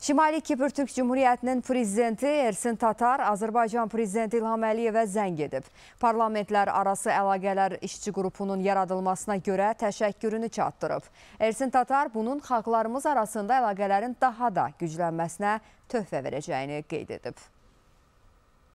Şimali Kipr Türk Cumhuriyyətinin prezidenti Ersin Tatar Azərbaycan prezidenti İlham Əliyevə zəng edib. Parlamentlər arası əlaqələr işçi qrupunun yaradılmasına görə təşəkkürünü çatdırıb. Ersin Tatar bunun xalqlarımız arasında əlaqələrin daha da güclənməsinə töhfə verəcəyini qeyd edib.